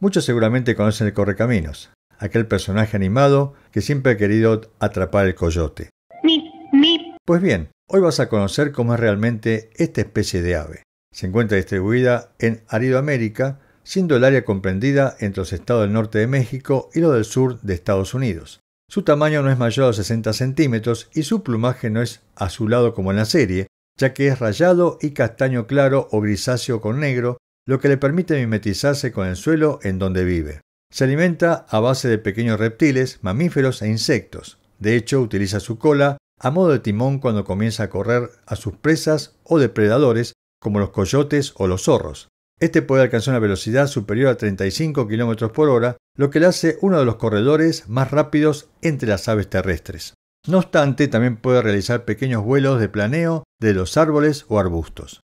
Muchos seguramente conocen el Correcaminos, aquel personaje animado que siempre ha querido atrapar el coyote. Pues bien, hoy vas a conocer cómo es realmente esta especie de ave. Se encuentra distribuida en Aridoamérica, siendo el área comprendida entre los estados del norte de México y los del sur de Estados Unidos. Su tamaño no es mayor a 60 centímetros y su plumaje no es azulado como en la serie, ya que es rayado y castaño claro o grisáceo con negro, lo que le permite mimetizarse con el suelo en donde vive. Se alimenta a base de pequeños reptiles, mamíferos e insectos. De hecho, utiliza su cola a modo de timón cuando comienza a correr a sus presas o depredadores, como los coyotes o los zorros. Este puede alcanzar una velocidad superior a 35 km por hora, lo que le hace uno de los corredores más rápidos entre las aves terrestres. No obstante, también puede realizar pequeños vuelos de planeo de los árboles o arbustos.